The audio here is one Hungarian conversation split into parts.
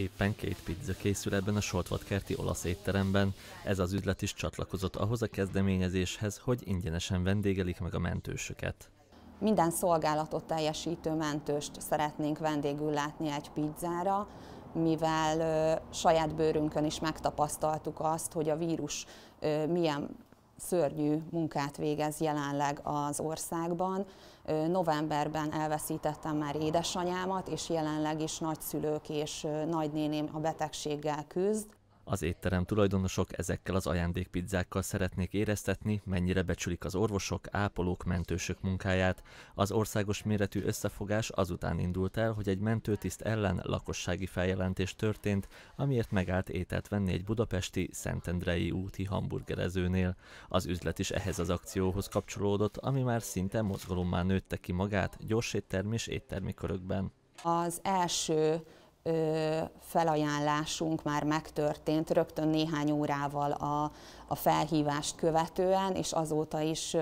Éppen két pizza készül ebben a kerti olasz étteremben. Ez az üzlet is csatlakozott ahhoz a kezdeményezéshez, hogy ingyenesen vendégelik meg a mentősöket. Minden szolgálatot teljesítő mentőst szeretnénk vendégül látni egy pizzára, mivel ö, saját bőrünkön is megtapasztaltuk azt, hogy a vírus ö, milyen szörnyű munkát végez jelenleg az országban. Novemberben elveszítettem már édesanyámat, és jelenleg is nagyszülők és nagynéném a betegséggel küzd. Az étterem tulajdonosok ezekkel az ajándékpizzákkal szeretnék éreztetni, mennyire becsülik az orvosok, ápolók, mentősök munkáját. Az országos méretű összefogás azután indult el, hogy egy mentőtiszt ellen lakossági feljelentés történt, amiért megállt ételt venni egy budapesti Szentendrei úti hamburgerezőnél. Az üzlet is ehhez az akcióhoz kapcsolódott, ami már szinte mozgalommal nőtte ki magát gyors éttermi és éttermi körökben. Az első felajánlásunk már megtörtént rögtön néhány órával a, a felhívást követően, és azóta is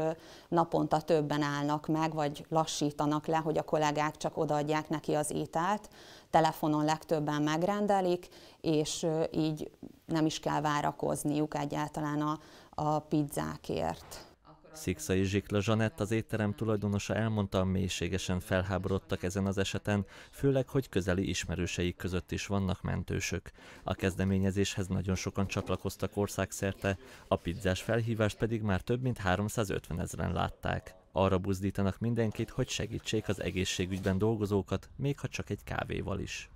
naponta többen állnak meg, vagy lassítanak le, hogy a kollégák csak odaadják neki az ételt. Telefonon legtöbben megrendelik, és így nem is kell várakozniuk egyáltalán a, a pizzákért. Sziksza és Zsikla Zsanett, az étterem tulajdonosa elmondta, mélységesen felháborodtak ezen az eseten, főleg, hogy közeli ismerőseik között is vannak mentősök. A kezdeményezéshez nagyon sokan csatlakoztak országszerte, a pizzás felhívást pedig már több mint 350 ezeren látták. Arra buzdítanak mindenkit, hogy segítsék az egészségügyben dolgozókat, még ha csak egy kávéval is.